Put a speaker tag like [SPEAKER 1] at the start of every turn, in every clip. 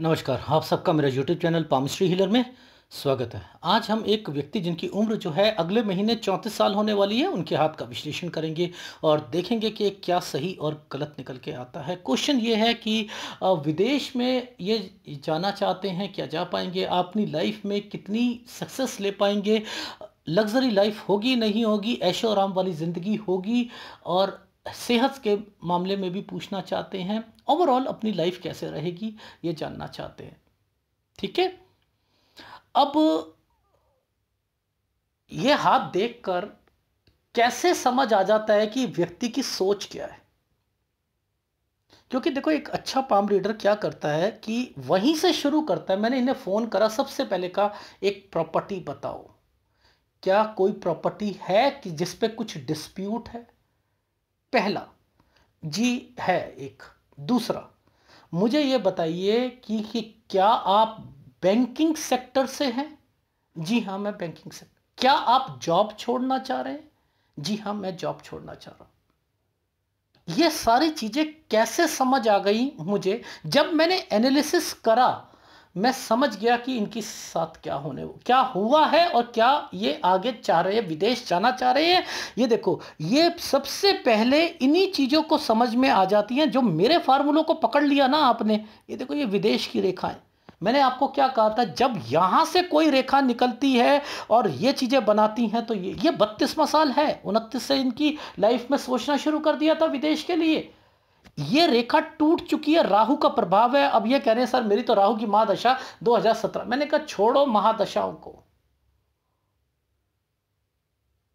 [SPEAKER 1] नमस्कार आप सबका मेरा यूट्यूब चैनल पामश्री हिलर में स्वागत है आज हम एक व्यक्ति जिनकी उम्र जो है अगले महीने चौंतीस साल होने वाली है उनके हाथ का विश्लेषण करेंगे और देखेंगे कि क्या सही और गलत निकल के आता है क्वेश्चन ये है कि विदेश में ये जाना चाहते हैं क्या जा पाएंगे अपनी लाइफ में कितनी सक्सेस ले पाएंगे लग्जरी लाइफ होगी नहीं होगी ऐशो आराम वाली ज़िंदगी होगी और सेहत के मामले में भी पूछना चाहते हैं ओवरऑल अपनी लाइफ कैसे रहेगी ये जानना चाहते हैं ठीक है अब ये हाथ देखकर कैसे समझ आ जाता है कि व्यक्ति की सोच क्या है क्योंकि देखो एक अच्छा पाम रीडर क्या करता है कि वहीं से शुरू करता है मैंने इन्हें फ़ोन करा सबसे पहले कहा एक प्रॉपर्टी बताओ क्या कोई प्रॉपर्टी है कि जिसपे कुछ डिस्प्यूट है पहला जी है एक दूसरा मुझे ये बताइए कि, कि क्या आप बैंकिंग सेक्टर से हैं जी हाँ मैं बैंकिंग सेक्टर क्या आप जॉब छोड़ना चाह रहे हैं जी हाँ मैं जॉब छोड़ना चाह रहा हूँ ये सारी चीज़ें कैसे समझ आ गई मुझे जब मैंने एनालिसिस करा मैं समझ गया कि इनके साथ क्या होने क्या हुआ है और क्या ये आगे चाह रहे हैं विदेश जाना चाह रहे हैं ये देखो ये सबसे पहले इन्हीं चीज़ों को समझ में आ जाती हैं जो मेरे फार्मूलों को पकड़ लिया ना आपने ये देखो ये विदेश की रेखाएं मैंने आपको क्या कहा था जब यहाँ से कोई रेखा निकलती है और ये चीज़ें बनाती हैं तो ये ये बत्तीसवां साल है उनतीस से इनकी लाइफ में सोचना शुरू कर दिया था विदेश के लिए ये रेखा टूट चुकी है राहु का प्रभाव है अब ये कह रहे हैं सर मेरी तो राहु की महादशा 2017 मैंने कहा छोड़ो महादशाओं को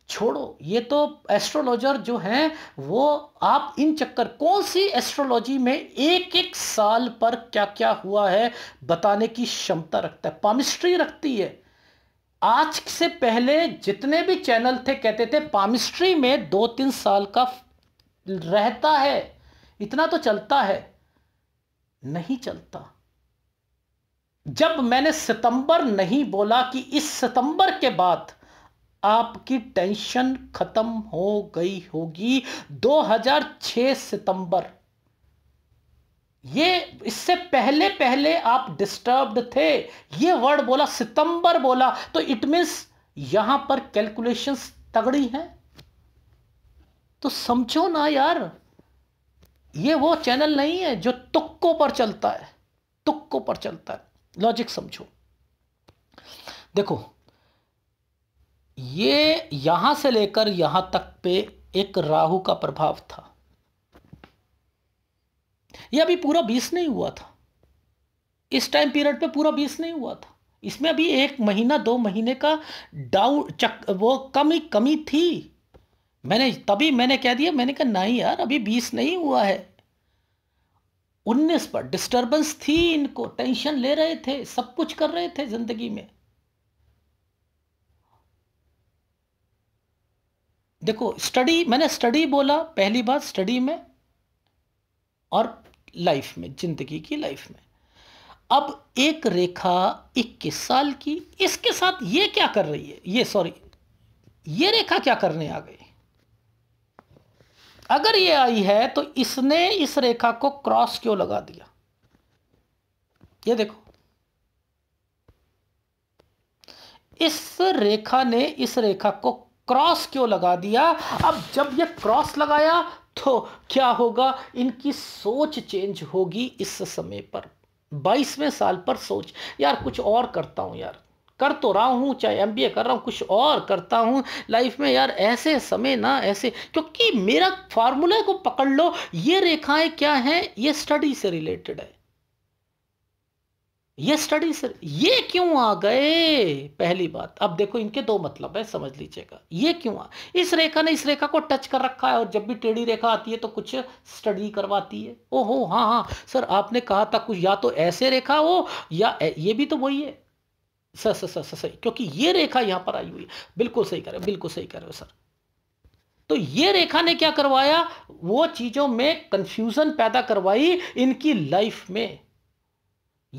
[SPEAKER 1] छोड़ो ये तो एस्ट्रोलॉजर जो हैं वो आप इन चक्कर कौन सी एस्ट्रोलॉजी में एक एक साल पर क्या क्या हुआ है बताने की क्षमता रखता है पामिस्ट्री रखती है आज से पहले जितने भी चैनल थे कहते थे पामिस्ट्री में दो तीन साल का रहता है इतना तो चलता है नहीं चलता जब मैंने सितंबर नहीं बोला कि इस सितंबर के बाद आपकी टेंशन खत्म हो गई होगी 2006 सितंबर ये इससे पहले पहले आप डिस्टर्ब्ड थे ये वर्ड बोला सितंबर बोला तो इट मीन्स यहां पर कैलकुलेशंस तगड़ी हैं तो समझो ना यार ये वो चैनल नहीं है जो तुक्को पर चलता है तुक्को पर चलता है लॉजिक समझो देखो ये यहां से लेकर यहां तक पे एक राहु का प्रभाव था ये अभी पूरा बीस नहीं हुआ था इस टाइम पीरियड पे पूरा बीस नहीं हुआ था इसमें अभी एक महीना दो महीने का डाउन चक वो कमी कमी थी मैंने तभी मैंने कह दिया मैंने कहा नहीं यार अभी बीस नहीं हुआ है उन्नीस पर डिस्टरबेंस थी इनको टेंशन ले रहे थे सब कुछ कर रहे थे जिंदगी में देखो स्टडी मैंने स्टडी बोला पहली बार स्टडी में और लाइफ में जिंदगी की लाइफ में अब एक रेखा इक्कीस साल की इसके साथ ये क्या कर रही है ये सॉरी ये रेखा क्या करने आ गई अगर ये आई है तो इसने इस रेखा को क्रॉस क्यों लगा दिया ये देखो इस रेखा ने इस रेखा को क्रॉस क्यों लगा दिया अब जब ये क्रॉस लगाया तो क्या होगा इनकी सोच चेंज होगी इस समय पर बाईसवें साल पर सोच यार कुछ और करता हूं यार कर तो रहा हूँ चाहे एम कर रहा हूँ कुछ और करता हूँ लाइफ में यार ऐसे समय ना ऐसे क्योंकि मेरा फार्मूला को पकड़ लो ये रेखाएं क्या हैं ये स्टडी से रिलेटेड है ये स्टडी सर ये क्यों आ गए पहली बात अब देखो इनके दो मतलब है समझ लीजिएगा ये क्यों आ इस रेखा ने इस रेखा को टच कर रखा है और जब भी टेढ़ी रेखा आती है तो कुछ स्टडी करवाती है ओहो हाँ हाँ सर आपने कहा था कुछ या तो ऐसे रेखा हो या ये भी तो वही है सर सर सर सर सही क्योंकि ये रेखा यहां पर आई हुई है बिल्कुल सही कह रहे हो बिल्कुल सही कह रहे हो सर तो ये रेखा ने क्या करवाया वो चीज़ों में कंफ्यूजन पैदा करवाई इनकी लाइफ में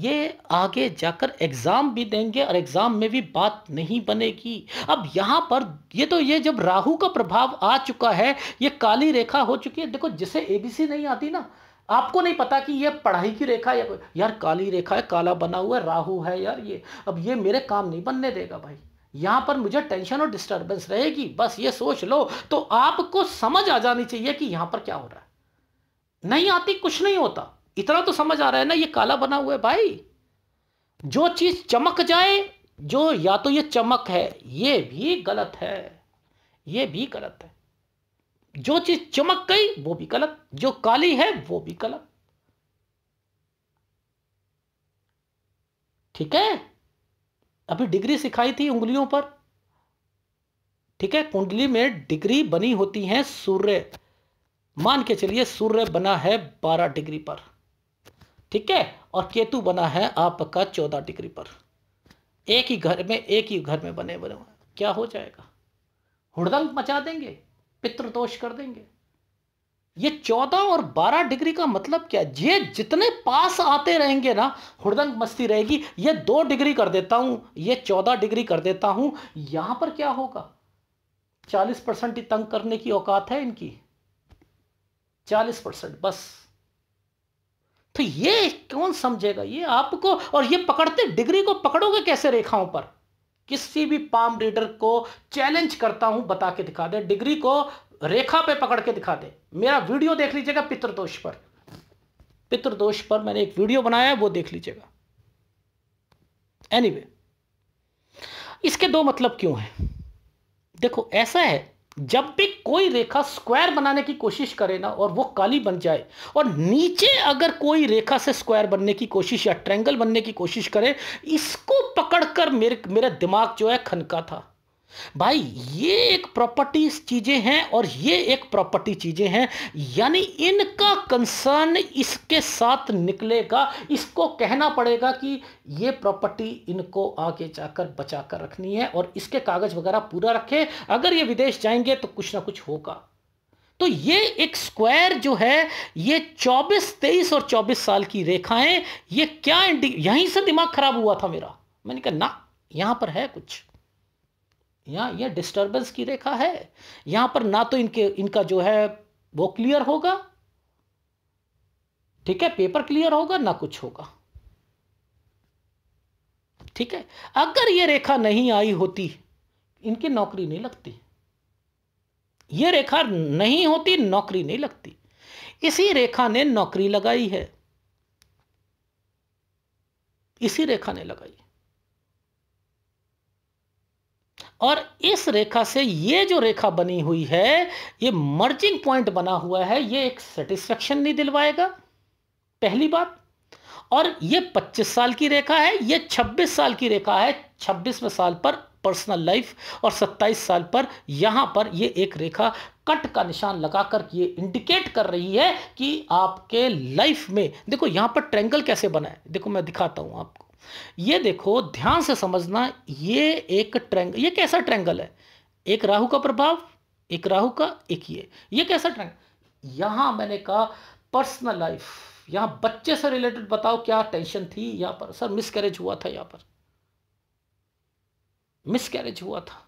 [SPEAKER 1] ये आगे जाकर एग्ज़ाम भी देंगे और एग्ज़ाम में भी बात नहीं बनेगी अब यहां पर ये तो ये जब राहु का प्रभाव आ चुका है ये काली रेखा हो चुकी है देखो जिसे एबीसी नहीं आती ना आपको नहीं पता कि ये पढ़ाई की रेखा या यार काली रेखा है काला बना हुआ है राहु है यार ये अब ये मेरे काम नहीं बनने देगा भाई यहाँ पर मुझे टेंशन और डिस्टर्बेंस रहेगी बस ये सोच लो तो आपको समझ आ जानी चाहिए कि यहाँ पर क्या हो रहा है नहीं आती कुछ नहीं होता इतना तो समझ आ रहा है ना ये काला बना हुआ है भाई जो चीज चमक जाए जो या तो ये चमक है ये भी गलत है ये भी गलत है जो चीज चमक गई वो भी गलत जो काली है वो भी गलत ठीक है अभी डिग्री सिखाई थी उंगलियों पर ठीक है कुंडली में डिग्री बनी होती है सूर्य मान के चलिए सूर्य बना है बारह डिग्री पर ठीक है और केतु बना है आपका चौदह डिग्री पर एक ही घर में एक ही घर में बने बने क्या हो जाएगा हुड़दंग मचा देंगे पितृदोष कर देंगे ये चौदह और बारह डिग्री का मतलब क्या ये जितने पास आते रहेंगे ना हृदंग मस्ती रहेगी ये दो डिग्री कर देता हूं ये चौदह डिग्री कर देता हूं यहां पर क्या होगा चालीस परसेंट ही तंग करने की औकात है इनकी चालीस परसेंट बस तो ये कौन समझेगा ये आपको और ये पकड़ते डिग्री को पकड़ोगे कैसे रेखाओं पर किसी भी पाम रीडर को चैलेंज करता हूं बता के दिखा दे डिग्री को रेखा पे पकड़ के दिखा दे मेरा वीडियो देख लीजिएगा पितृदोष पर पितृदोष पर मैंने एक वीडियो बनाया है वो देख लीजिएगा एनीवे anyway, इसके दो मतलब क्यों हैं देखो ऐसा है जब भी कोई रेखा स्क्वायर बनाने की कोशिश करे ना और वो काली बन जाए और नीचे अगर कोई रेखा से स्क्वायर बनने की कोशिश या ट्रेंगल बनने की कोशिश करे इसको पकड़कर मेरे मेरा दिमाग जो है खनका था भाई ये एक प्रॉपर्टी चीज़ें हैं और ये एक प्रॉपर्टी चीज़ें हैं यानी इनका कंसर्न इसके साथ निकलेगा इसको कहना पड़ेगा कि ये प्रॉपर्टी इनको आगे जाकर बचा कर रखनी है और इसके कागज़ वगैरह पूरा रखे अगर ये विदेश जाएंगे तो कुछ ना कुछ होगा तो ये एक स्क्वायर जो है ये 24, 23 और 24 साल की रेखाएं ये क्या यहीं से दिमाग खराब हुआ था मेरा मैंने कहा ना यहां पर है कुछ यहाँ यह डिस्टर्बेंस की रेखा है यहाँ पर ना तो इनके इनका जो है वो क्लियर होगा ठीक है पेपर क्लियर होगा ना कुछ होगा ठीक है अगर ये रेखा नहीं आई होती इनकी नौकरी नहीं लगती ये रेखा नहीं होती नौकरी नहीं लगती इसी रेखा ने नौकरी लगाई है इसी रेखा ने लगाई और इस रेखा से ये जो रेखा बनी हुई है ये मर्जिंग पॉइंट बना हुआ है ये एक सेटिस्फेक्शन नहीं दिलवाएगा पहली बात और ये 25 साल की रेखा है ये 26 साल की रेखा है 26वें साल पर पर्सनल लाइफ और 27 साल पर यहां पर ये एक रेखा कट का निशान लगाकर ये इंडिकेट कर रही है कि आपके लाइफ में देखो यहां पर ट्रेंगल कैसे बना है देखो मैं दिखाता हूं आपको ये देखो ध्यान से समझना ये एक ट्रैंगल ये कैसा ट्रैंगल है एक राहु का प्रभाव एक राहु का एक ये ये कैसा ट्रैंगल यहां मैंने कहा पर्सनल लाइफ यहां बच्चे से रिलेटेड बताओ क्या टेंशन थी यहां पर सर मिसकैरेज हुआ था यहां पर मिसकैरेज हुआ था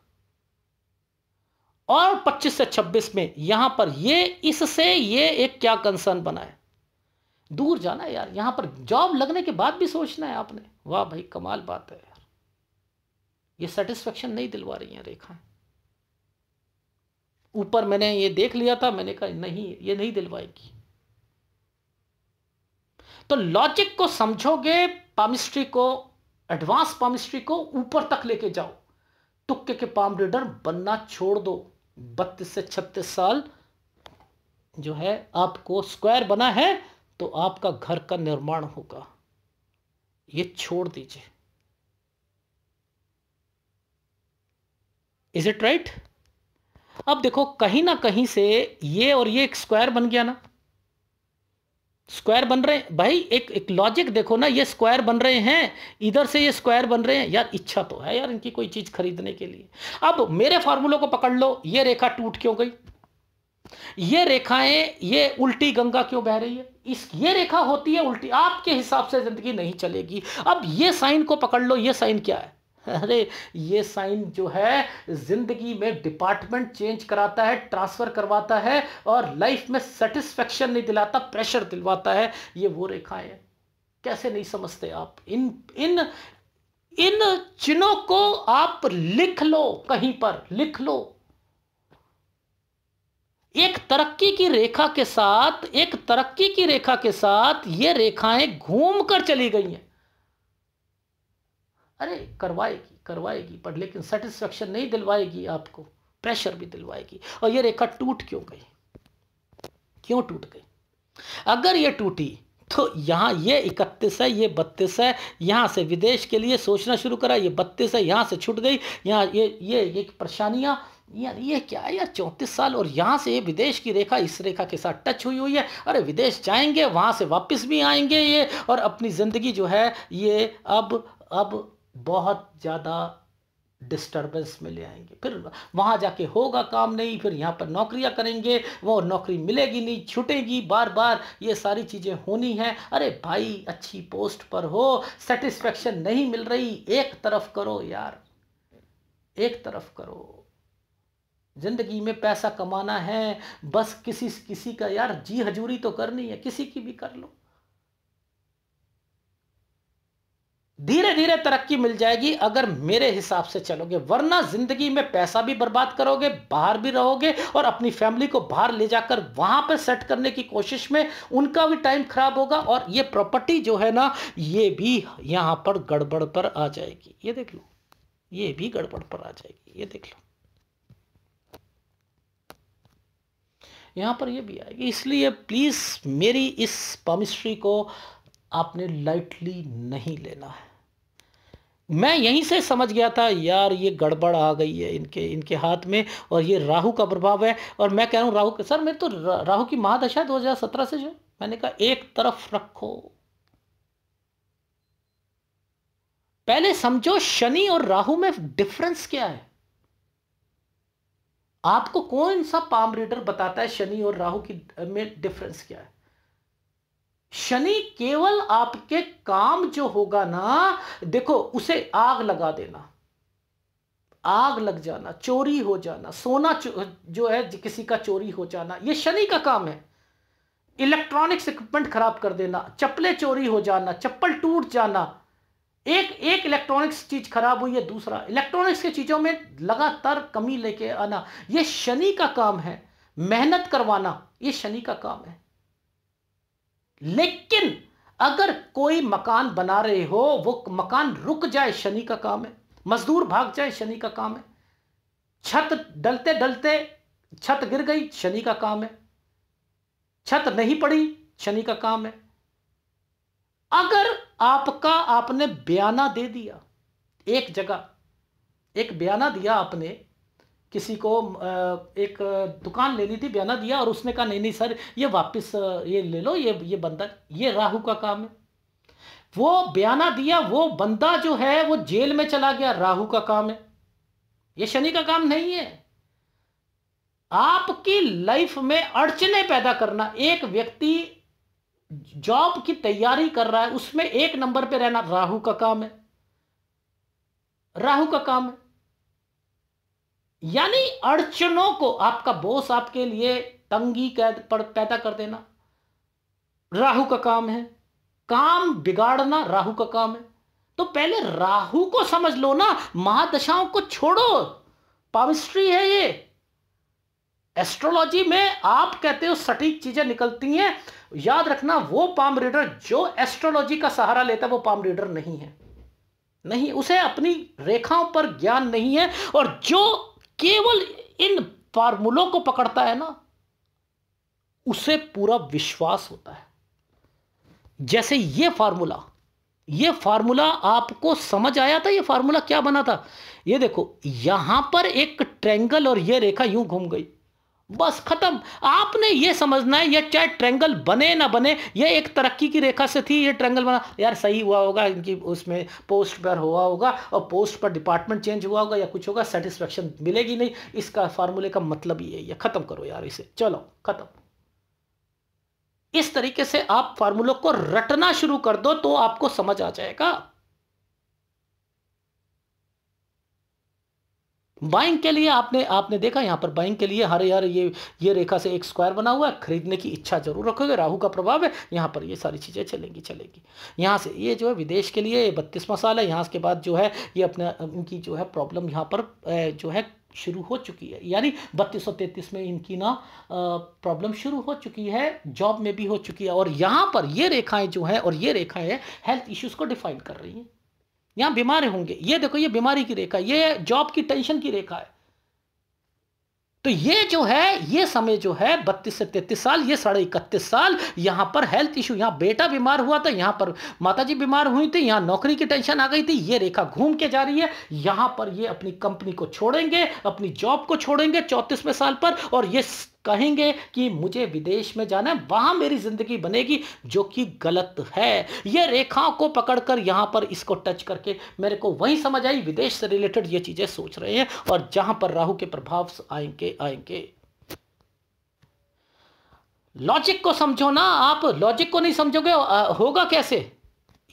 [SPEAKER 1] और 25 से 26 में यहां पर ये इससे ये एक क्या कंसर्न बना है दूर जाना है यार यहाँ पर जॉब लगने के बाद भी सोचना है आपने वाह भाई कमाल बात है यार ये सेटिस्फेक्शन नहीं दिलवा रही है रेखाएं ऊपर मैंने ये देख लिया था मैंने कहा नहीं ये नहीं दिलवाएगी तो लॉजिक को समझोगे पामिस्ट्री को एडवांस पामिस्ट्री को ऊपर तक लेके जाओ तुक्के के पाम रीडर बनना छोड़ दो बत्तीस से छत्तीस साल जो है आपको स्क्वायर बना है तो आपका घर का निर्माण होगा ये छोड़ दीजिए इज इट राइट अब देखो कहीं ना कहीं से ये और ये एक स्क्वायर बन गया ना स्क्वायर बन रहे हैं भाई एक एक लॉजिक देखो ना ये स्क्वायर बन रहे हैं इधर से ये स्क्वायर बन रहे हैं यार इच्छा तो है यार इनकी कोई चीज़ खरीदने के लिए अब मेरे फार्मूलों को पकड़ लो ये रेखा टूट क्यों गई ये रेखाएं ये उल्टी गंगा क्यों बह रही है इस ये रेखा होती है उल्टी आपके हिसाब से जिंदगी नहीं चलेगी अब ये साइन को पकड़ लो ये साइन क्या है अरे ये साइन जो है जिंदगी में डिपार्टमेंट चेंज कराता है ट्रांसफर करवाता है और लाइफ में सेटिस्फेक्शन नहीं दिलाता प्रेशर दिलवाता है ये वो रेखाएं हैं कैसे नहीं समझते आप इन इन इन चिन्हों को आप लिख लो कहीं पर लिख लो एक तरक्की की रेखा के साथ एक तरक्की की रेखा के साथ ये रेखाएं घूम कर चली गई हैं अरे करवाएगी करवाएगी पर लेकिन सेटिस्फेक्शन नहीं दिलवाएगी आपको प्रेशर भी दिलवाएगी और ये रेखा टूट क्यों गई क्यों टूट गई अगर ये टूटी तो यहाँ ये इकतीस है ये बत्तीस है यहाँ से विदेश के लिए सोचना शुरू करा ये बत्तीस है यहाँ से छूट गई यहाँ ये ये ये परेशानियाँ यार ये क्या है यार चौंतीस साल और यहाँ से विदेश की रेखा इस रेखा के साथ टच हुई हुई है अरे विदेश जाएंगे वहाँ से वापस भी आएंगे ये और अपनी ज़िंदगी जो है ये अब अब बहुत ज़्यादा डिस्टर्बेंस में ले आएंगे फिर वहाँ जाके होगा काम नहीं फिर यहाँ पर नौकरियाँ करेंगे वो नौकरी मिलेगी नहीं छूटेगी बार बार ये सारी चीज़ें होनी हैं अरे भाई अच्छी पोस्ट पर हो सेटिस्फेक्शन नहीं मिल रही एक तरफ करो यार एक तरफ करो ज़िंदगी में पैसा कमाना है बस किसी किसी का यार जी हजूरी तो करनी है किसी की भी कर लो धीरे धीरे तरक्की मिल जाएगी अगर मेरे हिसाब से चलोगे वरना जिंदगी में पैसा भी बर्बाद करोगे बाहर भी रहोगे और अपनी फैमिली को बाहर ले जाकर वहां पर सेट करने की कोशिश में उनका भी टाइम खराब होगा और ये प्रॉपर्टी जो है ना ये भी यहां पर गड़बड़ पर आ जाएगी ये देख लो ये भी गड़बड़ पर आ जाएगी ये देख लो यहाँ पर ये भी आएगी इसलिए प्लीज़ मेरी इस पमिस्ट्री को आपने लाइटली नहीं लेना है मैं यहीं से समझ गया था यार ये गड़बड़ आ गई है इनके इनके हाथ में और ये राहु का प्रभाव है और मैं कह रहा हूँ राहु सर मेरे तो राहु की महादशा दो हज़ार सत्रह से जो मैंने कहा एक तरफ रखो पहले समझो शनि और राहु में डिफरेंस क्या है आपको कौन सा पाम रीडर बताता है शनि और राहु की में डिफरेंस क्या है शनि केवल आपके काम जो होगा ना देखो उसे आग लगा देना आग लग जाना चोरी हो जाना सोना जो है किसी का चोरी हो जाना ये शनि का काम है इलेक्ट्रॉनिक्स इक्विपमेंट खराब कर देना चप्पलें चोरी हो जाना चप्पल टूट जाना एक एक इलेक्ट्रॉनिक्स चीज खराब हुई है दूसरा इलेक्ट्रॉनिक्स की चीजों में लगातार कमी लेके आना ये शनि का काम है मेहनत करवाना ये शनि का काम है लेकिन अगर कोई मकान बना रहे हो वो मकान रुक जाए शनि का काम है मजदूर भाग जाए शनि का काम है छत डलते डलते छत गिर गई शनि का काम है छत नहीं पड़ी शनि का काम है अगर आपका आपने बयाना दे दिया एक जगह एक बयाना दिया आपने किसी को एक दुकान लेनी थी बयाना दिया और उसने कहा नहीं नहीं सर ये वापस ये ले लो ये ये बंदा ये राहु का काम है वो बयाना दिया वो बंदा जो है वो जेल में चला गया राहु का काम है ये शनि का काम नहीं है आपकी लाइफ में अड़चने पैदा करना एक व्यक्ति जॉब की तैयारी कर रहा है उसमें एक नंबर पे रहना राहु का काम है राहु का काम है यानी अड़चनों को आपका बोस आपके लिए तंगी पैदा कर देना राहु का काम है काम बिगाड़ना राहु का काम है तो पहले राहु को समझ लो ना महादशाओं को छोड़ो पामिस्ट्री है ये एस्ट्रोलॉजी में आप कहते हो सटीक चीजें निकलती हैं याद रखना वो पाम रीडर जो एस्ट्रोलॉजी का सहारा लेता है वो पाम रीडर नहीं है नहीं उसे अपनी रेखाओं पर ज्ञान नहीं है और जो केवल इन फार्मूलों को पकड़ता है ना उसे पूरा विश्वास होता है जैसे ये फार्मूला ये फार्मूला आपको समझ आया था ये फार्मूला क्या बना था ये देखो यहां पर एक ट्रेंगल और ये रेखा यूं घूम गई बस खत्म आपने ये समझना है ये चाहे ट्रेंगल बने ना बने ये एक तरक्की की रेखा से थी ये ट्रेंगल बना यार सही हुआ होगा इनकी उसमें पोस्ट पर हुआ होगा और पोस्ट पर डिपार्टमेंट चेंज हुआ होगा या कुछ होगा सेटिस्फेक्शन मिलेगी नहीं इसका फार्मूले का मतलब ही यही है ख़त्म करो यार इसे चलो ख़त्म इस तरीके से आप फार्मूलों को रटना शुरू कर दो तो आपको समझ आ जाएगा बाइंग के लिए आपने आपने देखा यहाँ पर बाइंग के लिए हर यार ये ये रेखा से एक स्क्वायर बना हुआ है खरीदने की इच्छा जरूर रखोगे राहु का प्रभाव है यहाँ पर ये सारी चीज़ें चलेंगी चलेगी यहाँ से ये जो है विदेश के लिए बत्तीसवां साल है यहाँ के बाद जो है ये अपने इनकी जो है प्रॉब्लम यहाँ पर जो है शुरू हो चुकी है यानी बत्तीस सौ तैंतीस में इनकी ना प्रॉब्लम शुरू हो चुकी है जॉब में भी हो चुकी है और यहाँ पर ये रेखाएं जो हैं और ये रेखाएं हेल्थ इश्यूज़ को डिफाइन कर रही हैं यहां बीमार होंगे ये देखो ये बीमारी की रेखा ये जॉब की टेंशन की रेखा है तो ये जो है ये समय जो है बत्तीस से तैतीस साल ये साढ़े इकतीस साल यहां पर हेल्थ इशू यहां बेटा बीमार हुआ था यहां पर माताजी बीमार हुई थी यहां नौकरी की टेंशन आ गई थी ये रेखा घूम के जा रही है यहां पर ये अपनी कंपनी को छोड़ेंगे अपनी जॉब को छोड़ेंगे चौंतीसवें साल पर और ये कहेंगे कि मुझे विदेश में जाना है वहां मेरी ज़िंदगी बनेगी जो कि गलत है ये रेखाओं को पकड़कर यहां पर इसको टच करके मेरे को वही समझ आई विदेश से रिलेटेड ये चीज़ें सोच रहे हैं और जहां पर राहु के प्रभाव आएंगे आएंगे लॉजिक को समझो ना आप लॉजिक को नहीं समझोगे होगा कैसे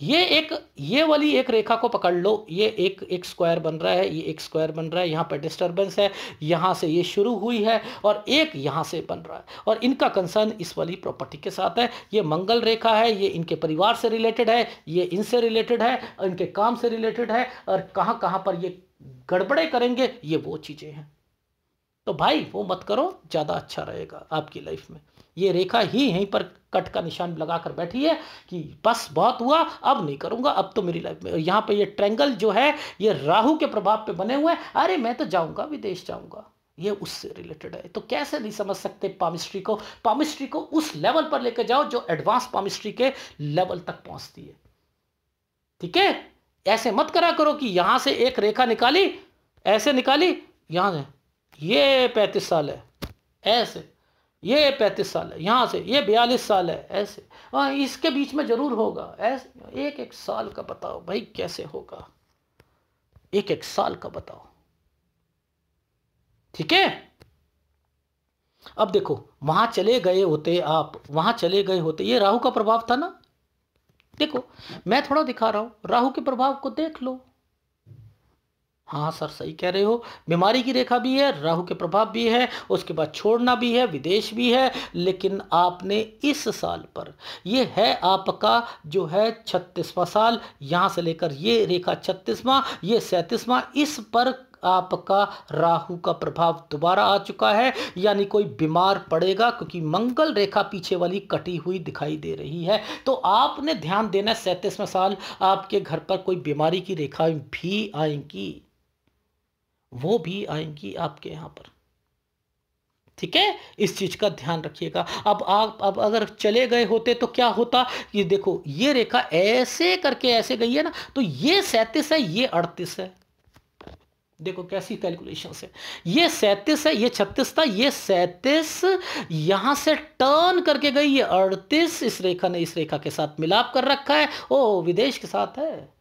[SPEAKER 1] ये एक ये वाली एक रेखा को पकड़ लो ये एक एक स्क्वायर बन रहा है ये एक स्क्वायर बन रहा है यहाँ पर डिस्टर्बेंस है यहाँ से ये शुरू हुई है और एक यहाँ से बन रहा है और इनका कंसर्न इस वाली प्रॉपर्टी के साथ है ये मंगल रेखा है ये इनके परिवार से रिलेटेड है ये इनसे रिलेटेड है इनके काम से रिलेटेड है और कहाँ कहाँ पर ये गड़बड़े करेंगे ये वो चीज़ें हैं तो भाई वो मत करो ज़्यादा अच्छा रहेगा आपकी लाइफ में ये रेखा ही यहीं पर कट का निशान लगा कर बैठी है कि बस बहुत हुआ अब नहीं करूँगा अब तो मेरी लाइफ में यहाँ पे ये ट्रेंगल जो है ये राहु के प्रभाव पे बने हुए हैं अरे मैं तो जाऊँगा विदेश जाऊँगा ये उससे रिलेटेड है तो कैसे नहीं समझ सकते पामिस्ट्री को पामिस्ट्री को उस लेवल पर लेकर जाओ जो एडवांस पामिस्ट्री के लेवल तक पहुंचती है ठीक है ऐसे मत करा करो कि यहां से एक रेखा निकाली ऐसे निकाली से ये पैंतीस साल है ऐसे ये पैंतीस साल है यहाँ से ये बयालीस साल है ऐसे हाँ इसके बीच में ज़रूर होगा ऐसे एक एक साल का बताओ भाई कैसे होगा एक एक साल का बताओ ठीक है अब देखो वहां चले गए होते आप वहां चले गए होते ये राहु का प्रभाव था ना देखो मैं थोड़ा दिखा रहा हूं राहु के प्रभाव को देख लो हाँ सर सही कह रहे हो बीमारी की रेखा भी है राहु के प्रभाव भी है उसके बाद छोड़ना भी है विदेश भी है लेकिन आपने इस साल पर ये है आपका जो है छत्तीसवां साल यहाँ से लेकर ये रेखा छत्तीसवां ये सैंतीसवां इस पर आपका राहु का प्रभाव दोबारा आ चुका है यानी कोई बीमार पड़ेगा क्योंकि मंगल रेखा पीछे वाली कटी हुई दिखाई दे रही है तो आपने ध्यान देना सैंतीसवें साल आपके घर पर कोई बीमारी की रेखाएं भी आएंगी वो भी आएंगी आपके यहाँ पर ठीक है इस चीज का ध्यान रखिएगा अब आप अब अगर चले गए होते तो क्या होता ये देखो ये रेखा ऐसे करके ऐसे गई है ना तो ये सैंतीस है ये अड़तीस है देखो कैसी कैलकुलेशन है ये सैंतीस है ये छत्तीस था ये सैंतीस यहां से टर्न करके गई ये अड़तीस इस रेखा ने इस रेखा के साथ मिलाप कर रखा है ओ विदेश के साथ है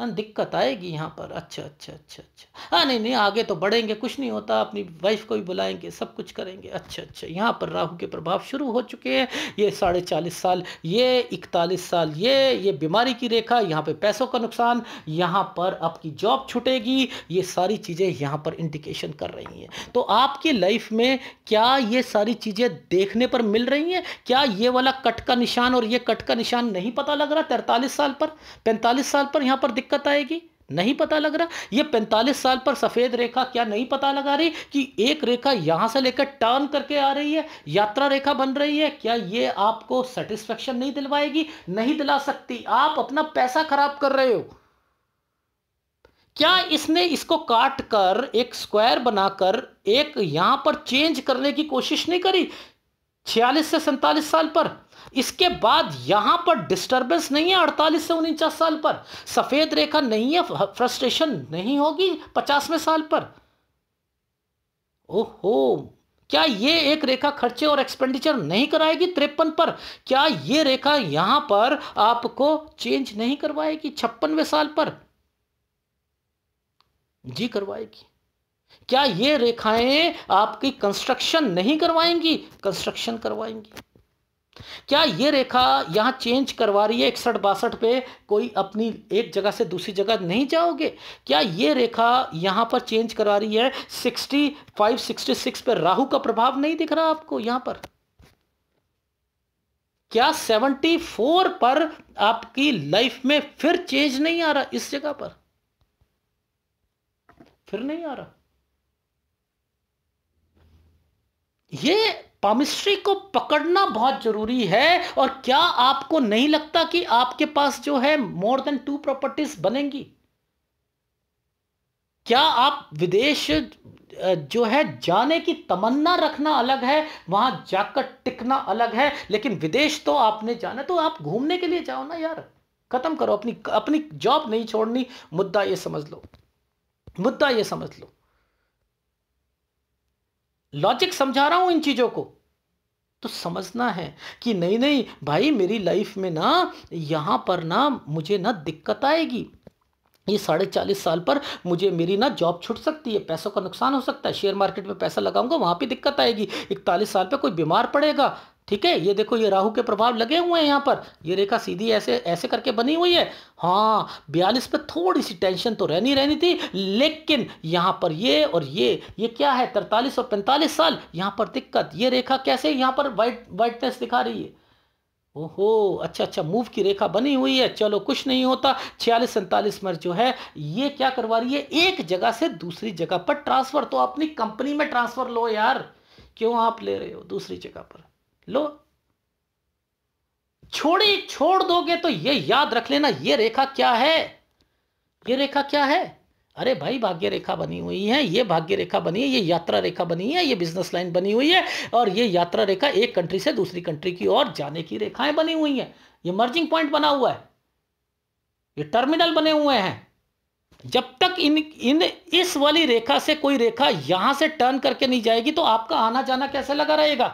[SPEAKER 1] हाँ, दिक्कत आएगी यहाँ पर अच्छा अच्छा अच्छा अच्छा हाँ नहीं नहीं आगे तो बढ़ेंगे कुछ नहीं होता अपनी वाइफ को भी बुलाएंगे सब कुछ करेंगे अच्छा अच्छा यहाँ पर राहु के प्रभाव शुरू हो चुके हैं ये साढ़े चालीस साल ये इकतालीस साल ये ये बीमारी की रेखा यहाँ पर पैसों का नुकसान यहाँ पर आपकी जॉब छुटेगी ये सारी चीज़ें यहाँ पर इंडिकेशन कर रही हैं तो आपकी लाइफ में क्या ये सारी चीज़ें देखने पर मिल रही हैं क्या ये वाला कट का निशान और ये कट का निशान नहीं पता लग रहा तैंतालीस साल पर पैंतालीस साल पर यहाँ पर दिक्कत दिक्कत आएगी नहीं पता लग रहा ये 45 साल पर सफ़ेद रेखा क्या नहीं पता लगा रही कि एक रेखा यहां से लेकर टर्न करके आ रही है यात्रा रेखा बन रही है क्या ये आपको सेटिस्फेक्शन नहीं दिलवाएगी नहीं दिला सकती आप अपना पैसा खराब कर रहे हो क्या इसने इसको काट कर एक स्क्वायर बनाकर एक यहां पर चेंज करने की कोशिश नहीं करी छियालीस से सैंतालीस साल पर इसके बाद यहां पर डिस्टरबेंस नहीं है अड़तालीस से उनचास साल पर सफेद रेखा नहीं है फ्रस्ट्रेशन नहीं होगी पचासवें साल पर ओहो क्या ये एक रेखा खर्चे और एक्सपेंडिचर नहीं कराएगी तिरपन पर क्या ये रेखा यहां पर आपको चेंज नहीं करवाएगी छप्पनवे साल पर जी करवाएगी क्या ये रेखाएं आपकी कंस्ट्रक्शन नहीं करवाएंगी कंस्ट्रक्शन करवाएंगी क्या ये रेखा यहां चेंज करवा रही है इकसठ बासठ पे कोई अपनी एक जगह से दूसरी जगह नहीं जाओगे क्या ये रेखा यहां पर चेंज करवा रही है सिक्सटी फाइव सिक्सटी सिक्स पर राहु का प्रभाव नहीं दिख रहा आपको यहां पर क्या सेवेंटी फोर पर आपकी लाइफ में फिर चेंज नहीं आ रहा इस जगह पर फिर नहीं आ रहा ये पामिस्ट्री को पकड़ना बहुत जरूरी है और क्या आपको नहीं लगता कि आपके पास जो है मोर देन टू प्रॉपर्टीज बनेंगी क्या आप विदेश जो है जाने की तमन्ना रखना अलग है वहां जाकर टिकना अलग है लेकिन विदेश तो आपने जाना तो आप घूमने के लिए जाओ ना यार खत्म करो अपनी अपनी जॉब नहीं छोड़नी मुद्दा ये समझ लो मुद्दा ये समझ लो लॉजिक समझा रहा हूं इन चीजों को तो समझना है कि नहीं नहीं भाई मेरी लाइफ में ना यहां पर ना मुझे ना दिक्कत आएगी ये साढ़े चालीस साल पर मुझे मेरी ना जॉब छूट सकती है पैसों का नुकसान हो सकता है शेयर मार्केट में पैसा लगाऊंगा वहां पे दिक्कत आएगी इकतालीस साल पे कोई बीमार पड़ेगा ठीक है ये देखो ये राहु के प्रभाव लगे हुए हैं यहाँ पर ये रेखा सीधी ऐसे ऐसे करके बनी हुई है हाँ बयालीस पे थोड़ी सी टेंशन तो रहनी रहनी थी लेकिन यहाँ पर ये और ये ये क्या है तरतालीस और पैंतालीस साल यहाँ पर दिक्कत ये रेखा कैसे यहाँ पर वाइट वाइटनेस दिखा रही है ओहो अच्छा अच्छा मूव की रेखा बनी हुई है चलो कुछ नहीं होता छियालीस सैंतालीस मर जो है ये क्या करवा रही है एक जगह से दूसरी जगह पर ट्रांसफ़र तो अपनी कंपनी में ट्रांसफ़र लो यार क्यों आप ले रहे हो दूसरी जगह पर लो छोड़ी छोड़ दोगे तो ये याद रख लेना ये रेखा क्या है ये रेखा क्या है अरे भाई भाग्य रेखा बनी हुई है ये भाग्य रेखा बनी है ये यात्रा रेखा बनी है ये बिजनेस लाइन बनी हुई है और ये यात्रा रेखा एक कंट्री से दूसरी कंट्री की ओर जाने की रेखाएं बनी हुई हैं ये मर्जिंग पॉइंट बना हुआ है ये टर्मिनल बने हुए हैं जब तक इन इन इस वाली रेखा से कोई रेखा यहां से टर्न करके नहीं जाएगी तो आपका आना जाना कैसे लगा रहेगा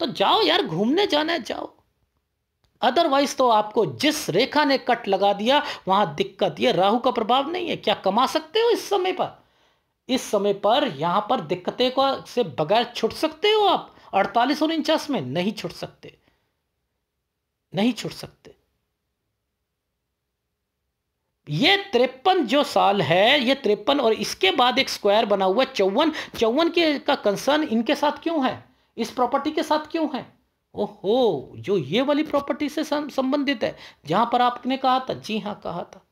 [SPEAKER 1] तो जाओ यार घूमने जाना है जाओ अदरवाइज तो आपको जिस रेखा ने कट लगा दिया वहां दिक्कत ये राहु का प्रभाव नहीं है क्या कमा सकते हो इस समय पर इस समय पर यहां पर दिक्कतें को से बगैर छुट सकते हो आप अड़तालीस और इंचास में नहीं छुट सकते नहीं छुट सकते ये त्रेपन जो साल है ये तिरपन और इसके बाद एक स्क्वायर बना हुआ चौवन चौवन के का कंसर्न इनके साथ क्यों है इस प्रॉपर्टी के साथ क्यों है ओहो जो ये वाली प्रॉपर्टी से संबंधित है जहां पर आपने कहा था जी हां कहा था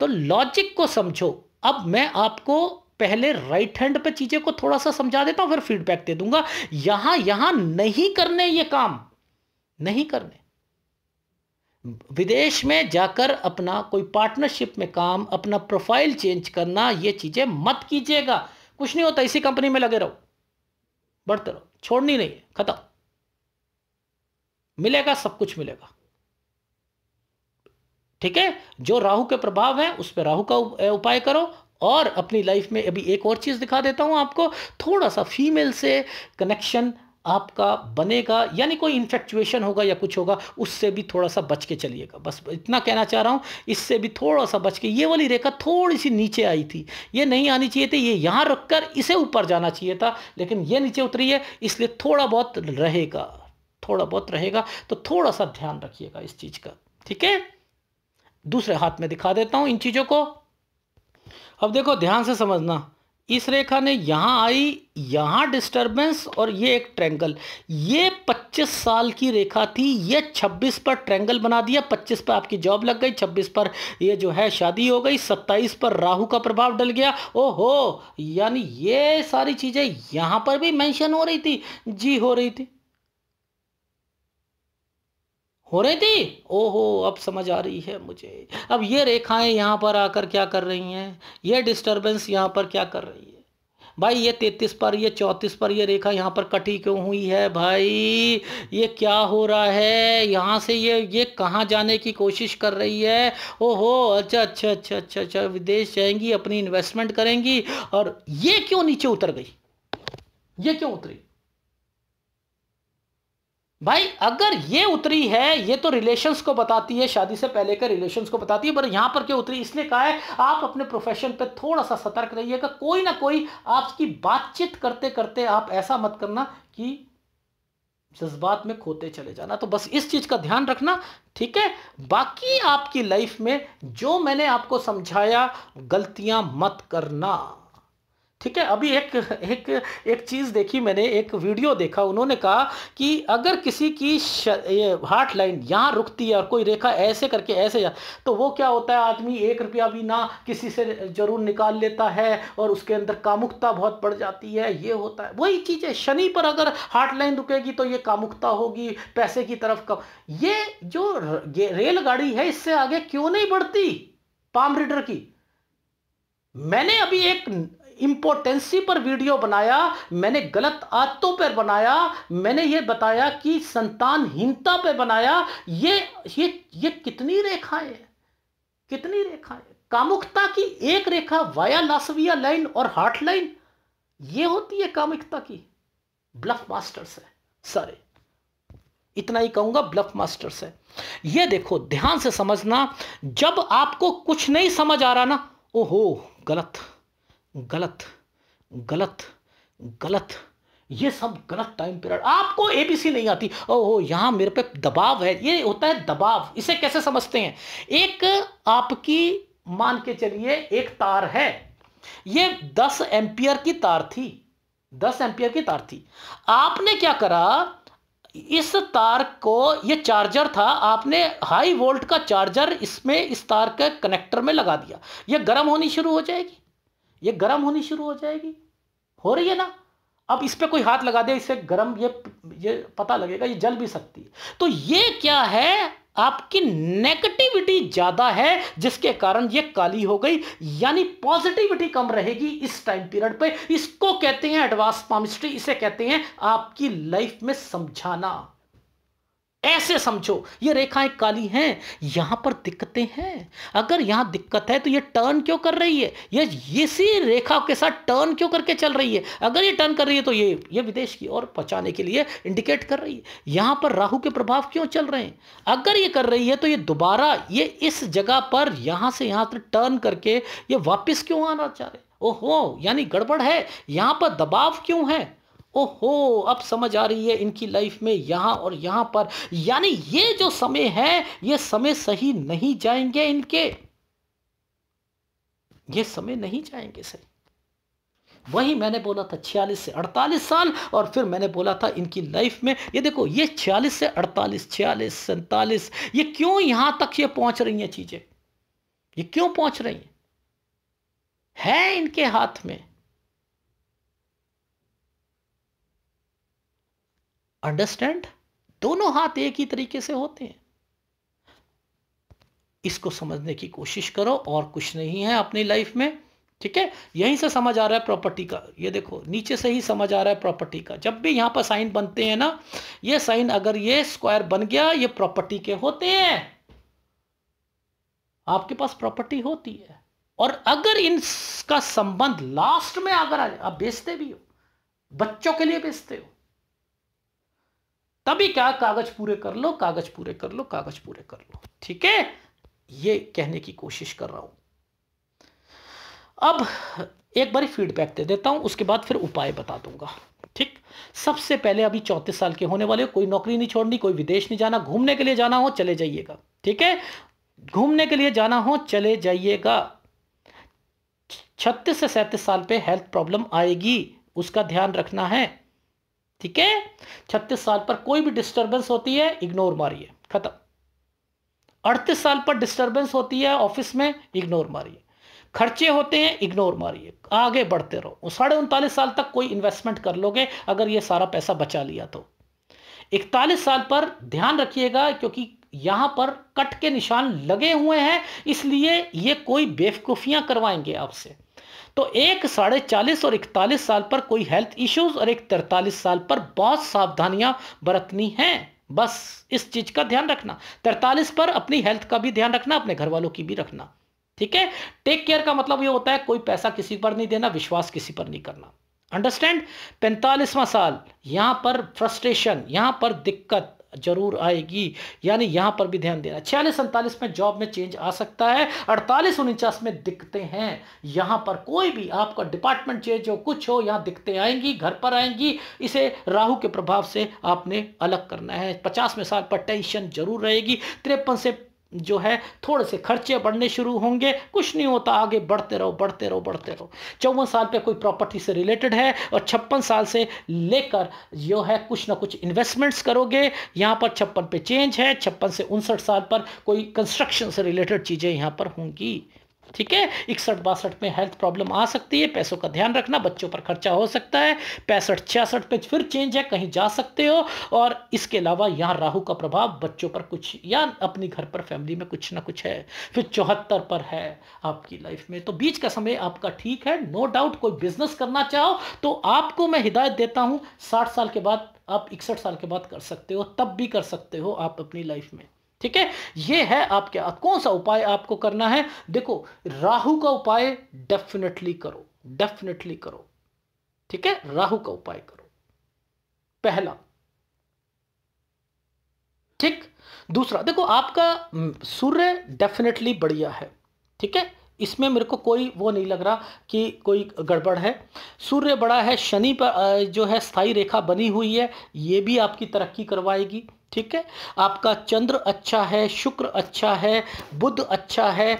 [SPEAKER 1] तो लॉजिक को समझो अब मैं आपको पहले राइट हैंड पे चीजें को थोड़ा सा समझा देता हूं फिर फीडबैक दे दूंगा यहां यहां नहीं करने ये काम नहीं करने विदेश में जाकर अपना कोई पार्टनरशिप में काम अपना प्रोफाइल चेंज करना ये चीज़ें मत कीजिएगा कुछ नहीं होता इसी कंपनी में लगे रहो बढ़ते रहो छोड़नी नहीं खत्म मिलेगा सब कुछ मिलेगा ठीक है जो राहु के प्रभाव है उस पर राहु का उपाय करो और अपनी लाइफ में अभी एक और चीज़ दिखा देता हूँ आपको थोड़ा सा फीमेल से कनेक्शन आपका बनेगा यानी कोई इन्फेक्चुएशन होगा या कुछ होगा उससे भी थोड़ा सा बच के चलिएगा बस इतना कहना चाह रहा हूँ इससे भी थोड़ा सा बच के ये वाली रेखा थोड़ी सी नीचे आई थी ये नहीं आनी चाहिए थी ये यहाँ रखकर इसे ऊपर जाना चाहिए था लेकिन ये नीचे उतरी है इसलिए थोड़ा बहुत रहेगा थोड़ा बहुत रहेगा तो थोड़ा सा ध्यान रखिएगा इस चीज़ का ठीक है दूसरे हाथ में दिखा देता हूँ इन चीज़ों को अब देखो ध्यान से समझना इस रेखा ने यहाँ आई यहाँ डिस्टरबेंस और ये एक ट्रेंगल ये 25 साल की रेखा थी ये 26 पर ट्रेंगल बना दिया 25 पर आपकी जॉब लग गई 26 पर ये जो है शादी हो गई 27 पर राहु का प्रभाव डल गया ओहो यानी ये सारी चीज़ें यहाँ पर भी मेंशन हो रही थी जी हो रही थी हो रही थी ओहो अब समझ आ रही है मुझे अब ये रेखाएं यहाँ पर आकर क्या कर रही हैं ये डिस्टरबेंस यहाँ पर क्या कर रही है भाई ये तैतीस पर ये चौंतीस पर ये रेखा यहाँ पर कटी क्यों हुई है भाई ये क्या हो रहा है यहाँ से ये ये कहाँ जाने की कोशिश कर रही है ओहो अच्छा अच्छा अच्छा अच्छा अच्छा विदेश जाएंगी अपनी इन्वेस्टमेंट करेंगी और ये क्यों नीचे उतर गई ये क्यों उतरी भाई अगर ये उतरी है ये तो रिलेशंस को बताती है शादी से पहले के रिलेशंस को बताती है पर यहाँ पर क्यों उतरी इसलिए कहा है आप अपने प्रोफेशन पे थोड़ा सा सतर्क रहिएगा कोई ना कोई आपकी बातचीत करते करते आप ऐसा मत करना कि जज्बात में खोते चले जाना तो बस इस चीज़ का ध्यान रखना ठीक है बाकी आपकी लाइफ में जो मैंने आपको समझाया गलतियां मत करना ठीक है अभी एक एक एक चीज़ देखी मैंने एक वीडियो देखा उन्होंने कहा कि अगर किसी की हार्ट लाइन यहाँ रुकती है और कोई रेखा ऐसे करके ऐसे जा तो वो क्या होता है आदमी एक रुपया भी ना किसी से जरूर निकाल लेता है और उसके अंदर कामुकता बहुत बढ़ जाती है ये होता है वही चीज़ है शनि पर अगर हार्ट लाइन रुकेगी तो ये कामुकता होगी पैसे की तरफ कम ये जो रेलगाड़ी है इससे आगे क्यों नहीं बढ़ती पाम रीडर की मैंने अभी एक इंपोर्टेंसी पर वीडियो बनाया मैंने गलत आदतों पर बनाया मैंने ये बताया कि संतानहीनता पर बनाया ये ये ये कितनी रेखाएं कितनी रेखाएं कामुकता की एक रेखा वाया लासविया लाइन और हार्ट लाइन ये होती है कामुकता की ब्लफ मास्टर्स है सारे इतना ही कहूंगा ब्लफ मास्टर्स है ये देखो ध्यान से समझना जब आपको कुछ नहीं समझ आ रहा ना ओहो गलत गलत गलत गलत ये सब गलत टाइम पीरियड आपको एबीसी नहीं आती ओह यहां मेरे पे दबाव है ये होता है दबाव इसे कैसे समझते हैं एक आपकी मान के चलिए एक तार है ये दस एम्पियर की तार थी दस एम्पियर की तार थी आपने क्या करा इस तार को ये चार्जर था आपने हाई वोल्ट का चार्जर इसमें इस तार के कनेक्टर में लगा दिया ये गर्म होनी शुरू हो जाएगी ये गर्म होनी शुरू हो जाएगी हो रही है ना अब इस पर कोई हाथ लगा दे इससे गर्म ये ये पता लगेगा ये जल भी सकती है तो ये क्या है आपकी नेगेटिविटी ज्यादा है जिसके कारण ये काली हो गई यानी पॉजिटिविटी कम रहेगी इस टाइम पीरियड पे इसको कहते हैं एडवांस पामिस्ट्री इसे कहते हैं आपकी लाइफ में समझाना ऐसे समझो ये रेखाएं काली हैं यहां पर दिक्कतें हैं अगर यहां दिक्कत है तो ये टर्न क्यों कर रही है ये इसी रेखा के साथ टर्न क्यों करके चल रही है अगर ये टर्न कर रही है तो ये ये विदेश की ओर पहुंचाने के लिए इंडिकेट कर रही है यहां पर राहु के प्रभाव क्यों चल रहे हैं अगर ये कर रही है तो ये दोबारा ये इस जगह पर यहां से यहां तक टर्न करके ये वापिस क्यों आना चाह रहे ओहो यानी गड़बड़ है यहां पर दबाव क्यों है ओहो अब समझ आ रही है इनकी लाइफ में यहाँ और यहाँ पर यानी ये जो समय है ये समय सही नहीं जाएंगे इनके ये समय नहीं जाएंगे सही वही मैंने बोला था छियालीस से अड़तालीस साल और फिर मैंने बोला था इनकी लाइफ में ये देखो ये छियालीस से अड़तालीस छियालीस सैंतालीस ये क्यों यहां तक ये पहुंच रही हैं चीज़ें ये क्यों पहुंच रही हैं है इनके हाथ में अंडरस्टैंड दोनों हाथ एक ही तरीके से होते हैं इसको समझने की कोशिश करो और कुछ नहीं है अपनी लाइफ में ठीक है यहीं से समझ आ रहा है प्रॉपर्टी का ये देखो नीचे से ही समझ आ रहा है प्रॉपर्टी का जब भी यहां पर साइन बनते हैं ना ये साइन अगर ये स्क्वायर बन गया ये प्रॉपर्टी के होते हैं आपके पास प्रॉपर्टी होती है और अगर इनका संबंध लास्ट में अगर आ जाए आप बेचते भी हो बच्चों के लिए बेचते हो तभी क्या कागज पूरे कर लो कागज पूरे कर लो कागज पूरे कर लो ठीक है ये कहने की कोशिश कर रहा हूं अब एक बार फीडबैक दे देता हूं उसके बाद फिर उपाय बता दूंगा ठीक सबसे पहले अभी चौंतीस साल के होने वाले कोई नौकरी नहीं छोड़नी कोई विदेश नहीं जाना घूमने के लिए जाना हो चले जाइएगा ठीक है घूमने के लिए जाना हो चले जाइएगा छत्तीस से सैंतीस साल पे हेल्थ प्रॉब्लम आएगी उसका ध्यान रखना है ठीक है छत्तीस साल पर कोई भी डिस्टर्बेंस होती है इग्नोर मारिए खत्म अड़तीस साल पर डिस्टर्बेंस होती है ऑफिस में इग्नोर मारिए खर्चे होते हैं इग्नोर मारिए आगे बढ़ते रहो साढ़े उनतालीस साल तक कोई इन्वेस्टमेंट कर लोगे अगर ये सारा पैसा बचा लिया तो इकतालीस साल पर ध्यान रखिएगा क्योंकि यहां पर कट के निशान लगे हुए हैं इसलिए ये कोई बेवकूफियां करवाएंगे आपसे तो एक साढ़े चालीस और इकतालीस साल पर कोई हेल्थ इश्यूज और एक तरतालीस साल पर बहुत सावधानियां बरतनी हैं बस इस चीज का ध्यान रखना तरतालीस पर अपनी हेल्थ का भी ध्यान रखना अपने घर वालों की भी रखना ठीक है टेक केयर का मतलब यह होता है कोई पैसा किसी पर नहीं देना विश्वास किसी पर नहीं करना अंडरस्टैंड पैंतालीसवां साल यहां पर फ्रस्ट्रेशन यहां पर दिक्कत जरूर आएगी यानी यहां पर भी ध्यान देना छियालीस सैंतालीस में जॉब में चेंज आ सकता है अड़तालीस उनचास में दिखते हैं यहां पर कोई भी आपका डिपार्टमेंट चेंज हो कुछ हो यहां दिखते आएंगी घर पर आएंगी इसे राहु के प्रभाव से आपने अलग करना है पचास में साल पर टेंशन जरूर रहेगी तिरपन से जो है थोड़े से खर्चे बढ़ने शुरू होंगे कुछ नहीं होता आगे बढ़ते रहो बढ़ते रहो बढ़ते रहो चौवन साल पे कोई प्रॉपर्टी से रिलेटेड है और छप्पन साल से लेकर जो है कुछ ना कुछ इन्वेस्टमेंट्स करोगे यहाँ पर छप्पन पे चेंज है छप्पन से उनसठ साल पर कोई कंस्ट्रक्शन से रिलेटेड चीज़ें यहाँ पर होंगी ठीक है इकसठ बासठ में हेल्थ प्रॉब्लम आ सकती है पैसों का ध्यान रखना बच्चों पर खर्चा हो सकता है पैंसठ छियासठ पे फिर चेंज है कहीं जा सकते हो और इसके अलावा यहाँ राहु का प्रभाव बच्चों पर कुछ या अपने घर पर फैमिली में कुछ ना कुछ है फिर चौहत्तर पर है आपकी लाइफ में तो बीच का समय आपका ठीक है नो डाउट कोई बिजनेस करना चाहो तो आपको मैं हिदायत देता हूँ साठ साल के बाद आप इकसठ साल के बाद कर सकते हो तब भी कर सकते हो आप अपनी लाइफ में ठीक है ये है आपके कौन सा उपाय आपको करना है देखो राहु का उपाय डेफिनेटली करो डेफिनेटली करो ठीक है राहु का उपाय करो पहला ठीक दूसरा देखो आपका सूर्य डेफिनेटली बढ़िया है ठीक है इसमें मेरे को कोई वो नहीं लग रहा कि कोई गड़बड़ है सूर्य बड़ा है शनि पर जो है स्थायी रेखा बनी हुई है ये भी आपकी तरक्की करवाएगी ठीक है आपका चंद्र अच्छा है शुक्र अच्छा है बुध अच्छा है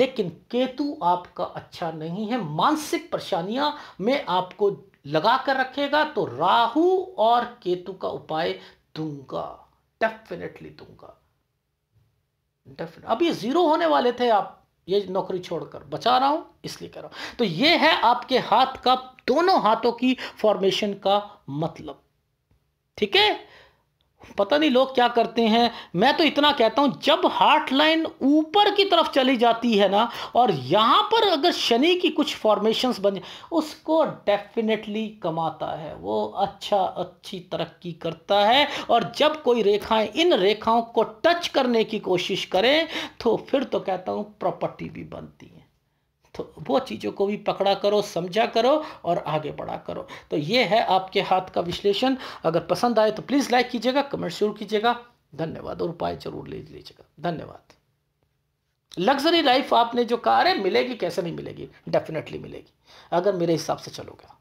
[SPEAKER 1] लेकिन केतु आपका अच्छा नहीं है मानसिक परेशानियां में आपको लगा कर रखेगा तो राहु और केतु का उपाय दूंगा डेफिनेटली दूंगा डेफिनेट अब ये जीरो होने वाले थे आप ये नौकरी छोड़कर बचा रहा हूं इसलिए कह रहा हूं तो ये है आपके हाथ का दोनों हाथों की फॉर्मेशन का मतलब ठीक है पता नहीं लोग क्या करते हैं मैं तो इतना कहता हूं जब हार्ट लाइन ऊपर की तरफ चली जाती है ना और यहां पर अगर शनि की कुछ फॉर्मेशंस बन जाए उसको डेफिनेटली कमाता है वो अच्छा अच्छी तरक्की करता है और जब कोई रेखाएं इन रेखाओं को टच करने की कोशिश करें तो फिर तो कहता हूं प्रॉपर्टी भी बनती है वो चीज़ों को भी पकड़ा करो समझा करो और आगे बढ़ा करो तो ये है आपके हाथ का विश्लेषण अगर पसंद आए तो प्लीज़ लाइक कीजिएगा कमेंट शुरू कीजिएगा धन्यवाद और उपाय जरूर ले लीजिएगा धन्यवाद लग्जरी लाइफ आपने जो कहा है मिलेगी कैसे नहीं मिलेगी डेफिनेटली मिलेगी अगर मेरे हिसाब से चलोगे